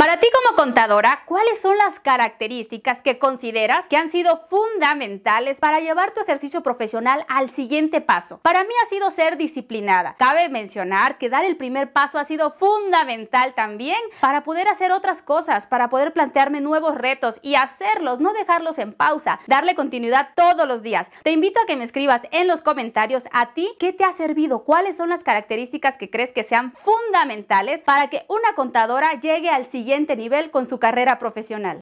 Para ti como contadora, ¿cuáles son las características que consideras que han sido fundamentales para llevar tu ejercicio profesional al siguiente paso? Para mí ha sido ser disciplinada. Cabe mencionar que dar el primer paso ha sido fundamental también para poder hacer otras cosas, para poder plantearme nuevos retos y hacerlos, no dejarlos en pausa, darle continuidad todos los días. Te invito a que me escribas en los comentarios a ti qué te ha servido, cuáles son las características que crees que sean fundamentales para que una contadora llegue al siguiente nivel con su carrera profesional.